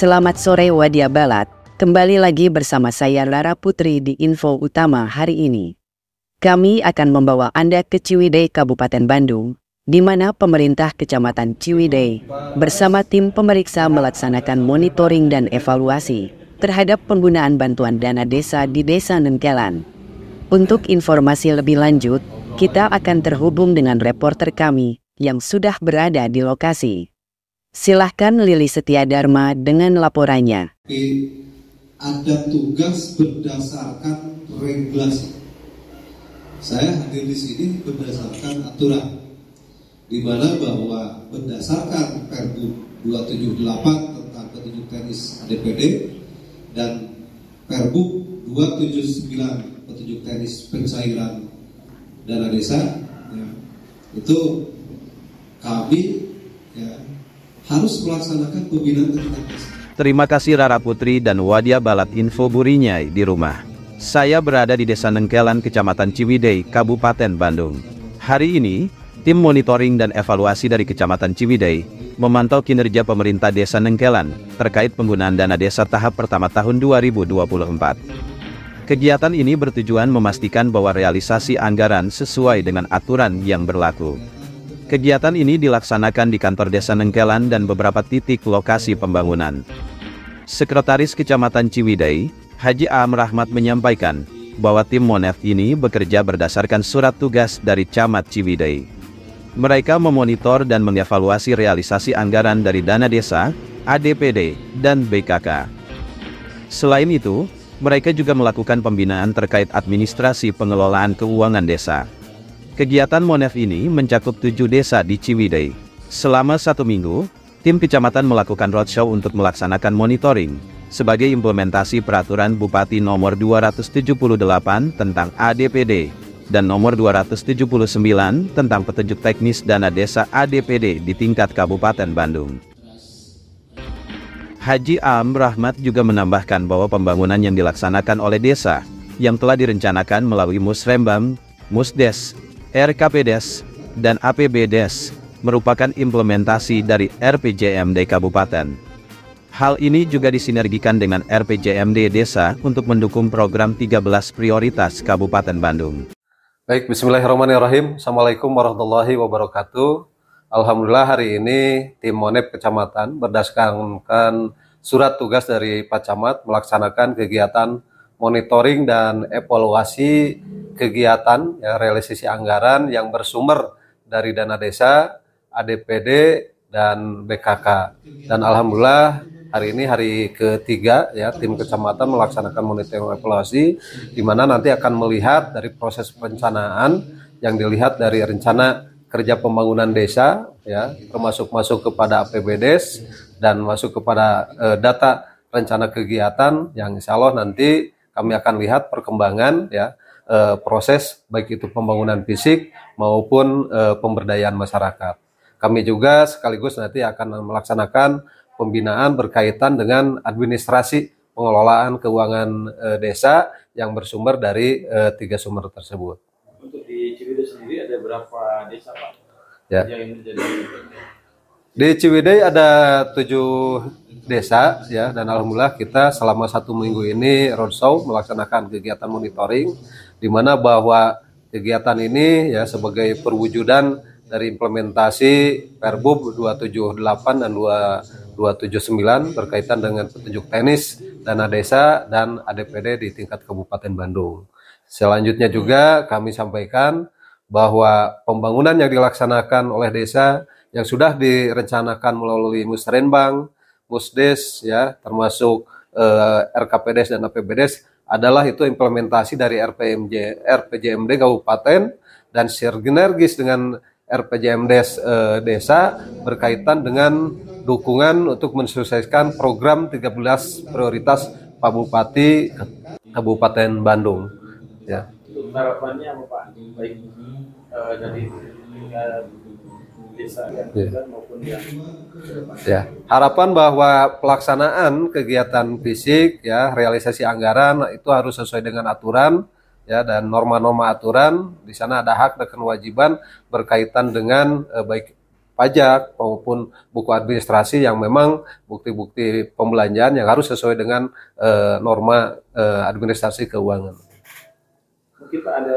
Selamat sore Wadia Balat, kembali lagi bersama saya Lara Putri di Info Utama hari ini. Kami akan membawa Anda ke Ciwidey, Kabupaten Bandung, di mana pemerintah Kecamatan Ciwidey bersama tim pemeriksa melaksanakan monitoring dan evaluasi terhadap penggunaan bantuan dana desa di Desa Nengkelan. Untuk informasi lebih lanjut, kita akan terhubung dengan reporter kami yang sudah berada di lokasi. Silahkan Lili Setia Dharma dengan laporannya. E, ada tugas berdasarkan regulasi. Saya hadir di sini berdasarkan aturan, di mana bahwa berdasarkan Perbu 278 tentang petunjuk teknis DPD dan Perbu 279 petunjuk teknis pencairan dana desa, ya, itu kami ya, harus melaksanakan pembinaan aktivitas. Kan, Terima kasih Rara Putri dan Wadia Balat Info Burinyai di rumah. Saya berada di Desa Nengkelan, Kecamatan Ciwidey, Kabupaten Bandung. Hari ini, tim monitoring dan evaluasi dari Kecamatan Ciwidey memantau kinerja pemerintah Desa Nengkelan terkait penggunaan dana desa tahap pertama tahun 2024. Kegiatan ini bertujuan memastikan bahwa realisasi anggaran sesuai dengan aturan yang berlaku. Kegiatan ini dilaksanakan di kantor desa Nengkelan dan beberapa titik lokasi pembangunan. Sekretaris Kecamatan Ciwidey, Haji Am Rahmat menyampaikan, bahwa tim Monef ini bekerja berdasarkan surat tugas dari Camat Ciwidey. Mereka memonitor dan mengevaluasi realisasi anggaran dari dana desa, ADPD, dan BKK. Selain itu, mereka juga melakukan pembinaan terkait administrasi pengelolaan keuangan desa. Kegiatan Monef ini mencakup tujuh desa di Ciwidey. Selama satu minggu, tim kecamatan melakukan roadshow untuk melaksanakan monitoring sebagai implementasi peraturan Bupati nomor 278 tentang ADPD dan nomor 279 tentang petunjuk teknis dana desa ADPD di tingkat Kabupaten Bandung. Haji Am Rahmat juga menambahkan bahwa pembangunan yang dilaksanakan oleh desa, yang telah direncanakan melalui musrembang, Musdes, RKPDes, dan APBDes merupakan implementasi dari RPJMD Kabupaten. Hal ini juga disinergikan dengan RPJMD Desa untuk mendukung program 13 prioritas Kabupaten Bandung. Baik, Bismillahirrahmanirrahim. Assalamualaikum warahmatullahi wabarakatuh. Alhamdulillah hari ini tim Monep Kecamatan berdasarkan surat tugas dari Pak Camat melaksanakan kegiatan monitoring dan evaluasi kegiatan ya, realisasi anggaran yang bersumber dari dana desa, ADPD dan BKK. Dan alhamdulillah hari ini hari ketiga ya tim kecamatan melaksanakan monitoring evaluasi di mana nanti akan melihat dari proses perencanaan yang dilihat dari rencana kerja pembangunan desa ya termasuk masuk kepada APBDes dan masuk kepada uh, data rencana kegiatan yang insya Allah nanti kami akan lihat perkembangan ya e, proses baik itu pembangunan fisik maupun e, pemberdayaan masyarakat. Kami juga sekaligus nanti akan melaksanakan pembinaan berkaitan dengan administrasi pengelolaan keuangan e, desa yang bersumber dari e, tiga sumber tersebut. Untuk di Ciwidey sendiri ada berapa desa Pak? Ya. Yang menjadi... Di Ciwidey ada tujuh desa ya dan alhamdulillah kita selama satu minggu ini roadshow melaksanakan kegiatan monitoring di mana bahwa kegiatan ini ya sebagai perwujudan dari implementasi Perbub 278 dan 279 berkaitan dengan petunjuk tenis dana desa dan ADPD di tingkat Kabupaten Bandung. Selanjutnya juga kami sampaikan bahwa pembangunan yang dilaksanakan oleh desa yang sudah direncanakan melalui Musrenbang, Pusdes ya termasuk eh, RKPDes dan APBDes adalah itu implementasi dari RPMJ RPJMD kabupaten dan sinergis dengan RPJMD eh, desa berkaitan dengan dukungan untuk mensukseskan program 13 prioritas Pak Bupati Kabupaten Bandung ya. Harapannya apa Pak? Baik eh, dari eh, desa ya. Iya. maupun yang ya. Harapan bahwa pelaksanaan kegiatan fisik ya realisasi anggaran itu harus sesuai dengan aturan ya dan norma-norma aturan di sana ada hak dan kewajiban berkaitan dengan eh, baik pajak maupun buku administrasi yang memang bukti-bukti pembelanjaan yang harus sesuai dengan eh, norma eh, administrasi keuangan. Mungkin ada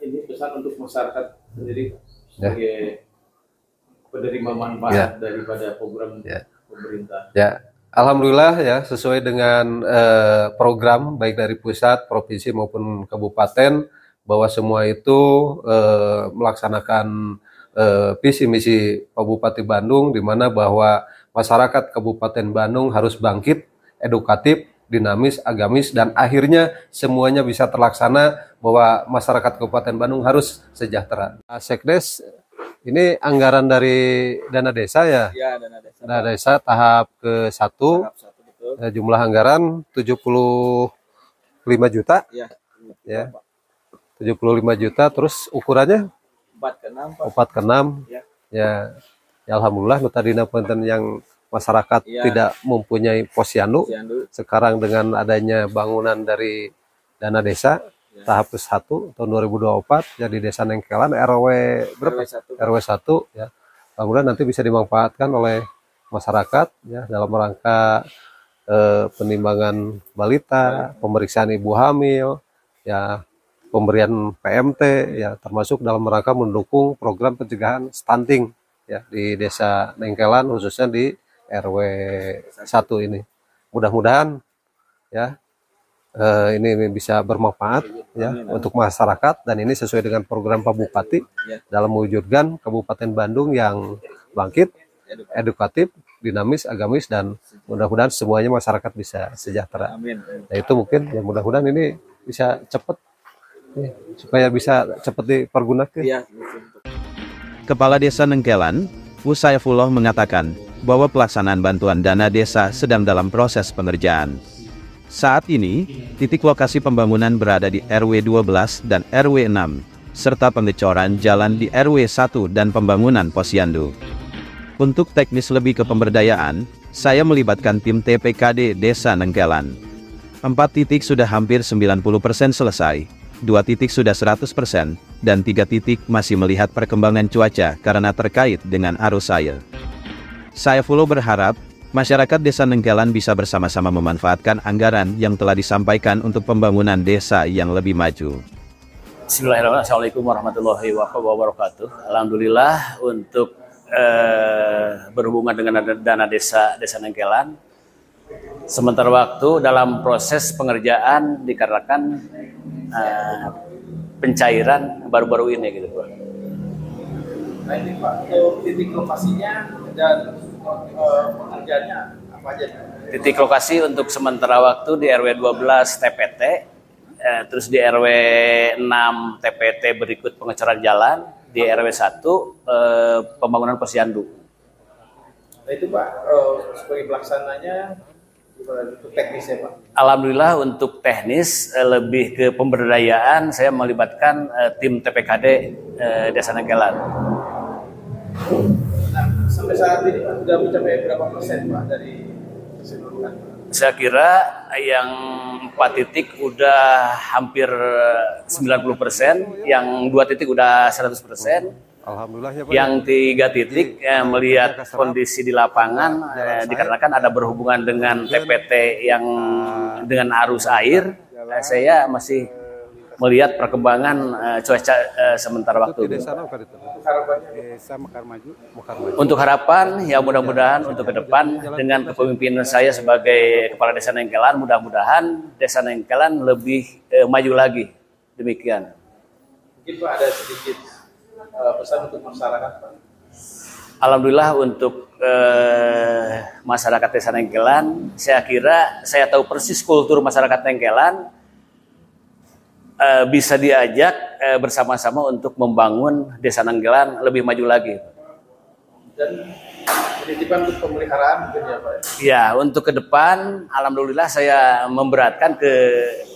ini pesan untuk masyarakat sendiri ya. sebagai ya penerima manfaat ya. daripada program ya. pemerintah. Ya. Alhamdulillah ya sesuai dengan eh, program baik dari pusat, provinsi maupun kabupaten bahwa semua itu eh, melaksanakan eh, visi misi Pak Bupati Bandung di mana bahwa masyarakat Kabupaten Bandung harus bangkit, edukatif, dinamis, agamis, dan akhirnya semuanya bisa terlaksana bahwa masyarakat Kabupaten Bandung harus sejahtera. Sekdes ini anggaran dari dana desa ya? Iya, dana desa. Dana desa tahap ke-1. Tahap 1 betul. Ya, jumlah anggaran 75 juta. Iya. Ya. 75 juta terus ukurannya 4 ke 6. Pak. 4 ke 6. Ya. ya. Ya alhamdulillah nutadina punten yang masyarakat ya. tidak mempunyai posyandu. posyandu. Sekarang dengan adanya bangunan dari dana desa Ya. tahap ke-1 tahun 2024 jadi Desa Nengkelan RW berapa? RW 1, ya. kemudian nanti bisa dimanfaatkan oleh masyarakat ya dalam rangka eh, penimbangan balita, ya. pemeriksaan ibu hamil, ya pemberian PMT ya termasuk dalam rangka mendukung program pencegahan stunting ya di Desa Nengkelan khususnya di RW 1 ini. Mudah-mudahan ya uh, ini bisa bermanfaat ya untuk masyarakat dan ini sesuai dengan program Pak Bupati ya. dalam mewujudkan Kabupaten Bandung yang bangkit, edukatif, dinamis, agamis dan mudah-mudahan semuanya masyarakat bisa sejahtera. Nah itu mungkin ya mudah-mudahan ini bisa cepat ya, supaya bisa cepat dipergunakan. Iya, Kepala Desa Nengkelan, Usaifullah mengatakan bahwa pelaksanaan bantuan dana desa sedang dalam proses pengerjaan. Saat ini, titik lokasi pembangunan berada di RW 12 dan RW 6, serta pengecoran jalan di RW 1 dan pembangunan posyandu. Untuk teknis lebih ke pemberdayaan, saya melibatkan tim TPKD Desa Nenggelan. Empat titik sudah hampir 90% selesai, dua titik sudah 100%, dan tiga titik masih melihat perkembangan cuaca karena terkait dengan arus air. Saya follow berharap masyarakat desa Nenggalan bisa bersama-sama memanfaatkan anggaran yang telah disampaikan untuk pembangunan desa yang lebih maju. Bismillahirrahmanirrahim. Assalamualaikum warahmatullahi wabarakatuh. Alhamdulillah untuk eh, berhubungan dengan dana desa desa Nenggalan. Sementara waktu dalam proses pengerjaan dikarenakan eh, pencairan baru-baru ini gitu Pak. Nah ini Pak, titik lokasinya dan Titik lokasi untuk sementara waktu di RW 12 TPT, eh, terus di RW 6 TPT berikut pengecoran jalan, di RW 1 eh, pembangunan posyandu. Nah itu Pak, eh, sebagai pelaksananya untuk teknisnya Pak? Alhamdulillah untuk teknis eh, lebih ke pemberdayaan saya melibatkan eh, tim TPKD eh, Desa Nagelan sampai saat ini Pak, sudah mencapai berapa persen Pak dari keseluruhan? Saya kira yang 4 titik udah hampir 90 persen, yang dua titik udah 100 persen. Alhamdulillah ya Pak. Yang tiga titik Jadi, eh, melihat kasarap, kondisi di lapangan ya, eh, dikarenakan ada berhubungan dengan TPT iya, yang nah. dengan arus air, ya, saya masih melihat perkembangan uh, cuaca uh, sementara waktu itu. Untuk harapan ya mudah-mudahan untuk ke depan dengan kepemimpinan saya sebagai kepala desa Nengkelan mudah-mudahan desa Nengkelan lebih uh, maju lagi. Demikian. Mungkin Pak ada sedikit uh, pesan untuk masyarakat Pak. Alhamdulillah untuk masyarakat desa Nengkelan, saya kira saya tahu persis kultur masyarakat Nengkelan, uh, bisa diajak uh, bersama-sama untuk membangun Desa Nanggelan lebih maju lagi. Dan penitipan untuk pemeliharaan mungkin ya Pak? Ya, iya, untuk ke depan Alhamdulillah saya memberatkan ke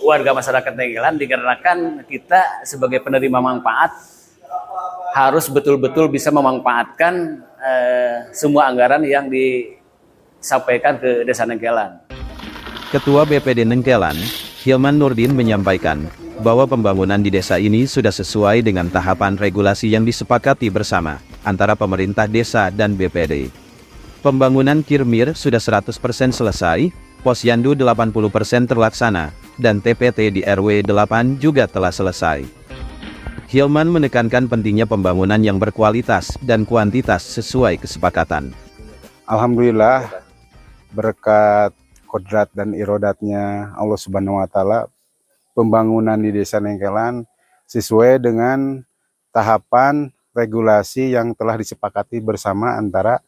warga masyarakat Nanggelan dikarenakan kita sebagai penerima manfaat harus betul-betul bisa memanfaatkan uh, semua anggaran yang disampaikan ke Desa Nenggelan. Ketua BPD Nengkelan, Hilman Nurdin menyampaikan, bahwa pembangunan di desa ini sudah sesuai dengan tahapan regulasi yang disepakati bersama antara pemerintah desa dan BPD. Pembangunan Kirmir sudah 100% selesai, Posyandu 80% terlaksana, dan TPT di RW 8 juga telah selesai. Hilman menekankan pentingnya pembangunan yang berkualitas dan kuantitas sesuai kesepakatan. Alhamdulillah, berkat kodrat dan irodatnya Allah Subhanahu wa Ta'ala, pembangunan di Desa Nengkelan sesuai dengan tahapan regulasi yang telah disepakati bersama antara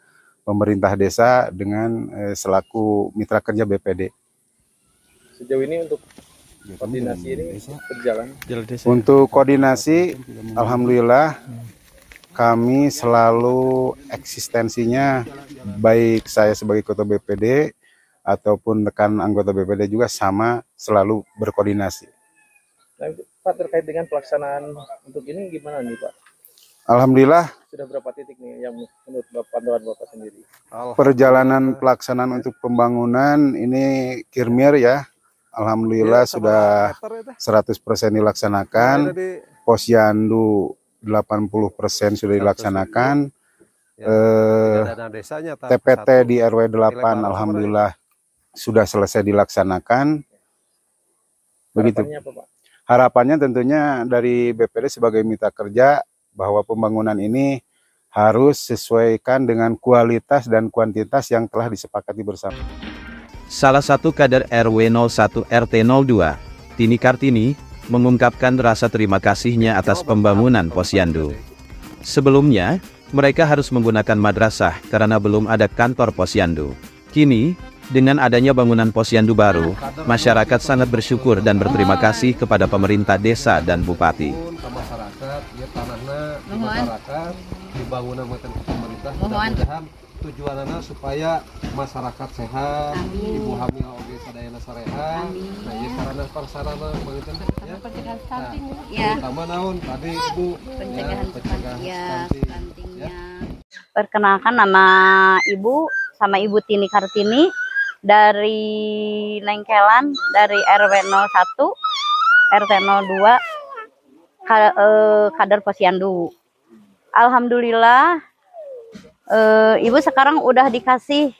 pemerintah desa dengan eh, selaku mitra kerja BPD. Sejauh ini untuk koordinasi ini berjalan. Untuk koordinasi, alhamdulillah kami selalu eksistensinya baik saya sebagai ketua BPD ataupun rekan anggota BPD juga sama selalu berkoordinasi. Nah, Pak terkait dengan pelaksanaan untuk ini gimana nih Pak? Alhamdulillah. Sudah berapa titik nih yang menurut pantauan Bapak sendiri? Perjalanan pelaksanaan untuk pembangunan ini Kirmir ya. Alhamdulillah ya, sudah 100% dilaksanakan. Posyandu 80% sudah dilaksanakan. Ya, eh, TPT di RW 8 Alhamdulillah sudah selesai dilaksanakan. Begitu. Harapannya, apa, Pak? Harapannya tentunya dari BPD sebagai mitra kerja bahwa pembangunan ini harus sesuaikan dengan kualitas dan kuantitas yang telah disepakati bersama. Salah satu kader RW 01 RT 02, Tini Kartini, mengungkapkan rasa terima kasihnya atas pembangunan posyandu. Sebelumnya, mereka harus menggunakan madrasah karena belum ada kantor posyandu. Kini, dengan adanya bangunan posyandu baru, masyarakat sangat bersyukur dan berterima kasih kepada pemerintah desa dan bupati. masyarakat, di pemerintah, tujuannya supaya masyarakat sehat, Amin. ibu hamil oge sadayana sareha, nah ya sarana persarana pengertian ya. Pencegahan stunting nah, ya. Terutama naon tadi ibu pencegahan, ya, pencegahan ya, stunting. Ya. Perkenalkan nama ibu sama ibu Tini Kartini dari Nengkelan dari RW 01 RT 02 kader Posyandu. Alhamdulillah eh, ibu sekarang udah dikasih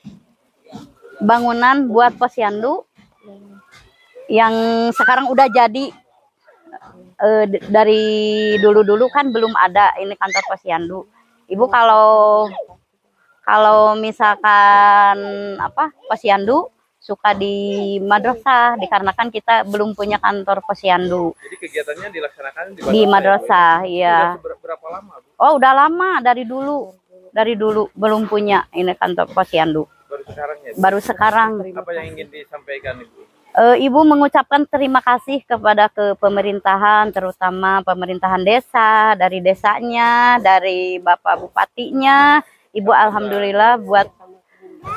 bangunan buat Posyandu yang sekarang udah jadi eh, dari dulu-dulu kan belum ada ini kantor Posyandu. Ibu kalau kalau misalkan apa posyandu suka di madrasah dikarenakan kita belum punya kantor posyandu. Jadi kegiatannya dilaksanakan di madrasah. Di madrasah, ya. ya. berapa lama? Bu? Oh, udah lama dari dulu. Dari dulu belum punya ini kantor posyandu. Baru sekarang ya. Baru sekarang. Apa yang ingin disampaikan Ibu? Eh, Ibu mengucapkan terima kasih kepada ke pemerintahan, terutama pemerintahan desa, dari desanya, dari Bapak Bupatinya, Ibu alhamdulillah buat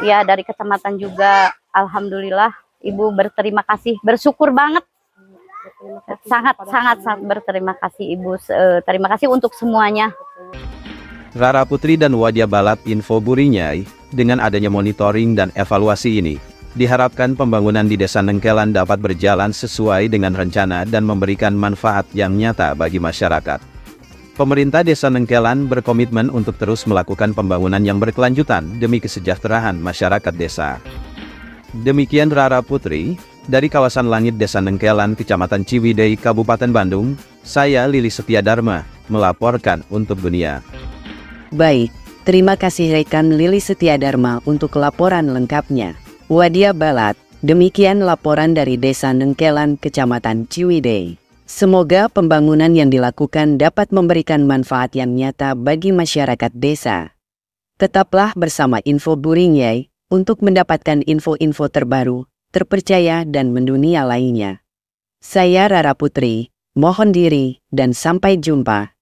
ya dari kecamatan juga alhamdulillah Ibu berterima kasih, bersyukur banget. sangat sangat sangat berterima kasih Ibu. Eh, terima kasih untuk semuanya. Rara Putri dan Wadia Balat info Burinyai, dengan adanya monitoring dan evaluasi ini, diharapkan pembangunan di Desa Nengkelan dapat berjalan sesuai dengan rencana dan memberikan manfaat yang nyata bagi masyarakat. Pemerintah Desa Nengkelan berkomitmen untuk terus melakukan pembangunan yang berkelanjutan demi kesejahteraan masyarakat desa. Demikian Rara Putri, dari kawasan langit Desa Nengkelan, Kecamatan Ciwidey, Kabupaten Bandung, saya Lili Setia Dharma, melaporkan untuk dunia. Baik, terima kasih rekan Lili Setia Dharma untuk laporan lengkapnya. Wadia Balat, demikian laporan dari Desa Nengkelan, Kecamatan Ciwidey. Semoga pembangunan yang dilakukan dapat memberikan manfaat yang nyata bagi masyarakat desa. Tetaplah bersama Info Buringyai untuk mendapatkan info-info terbaru, terpercaya dan mendunia lainnya. Saya Rara Putri, mohon diri dan sampai jumpa.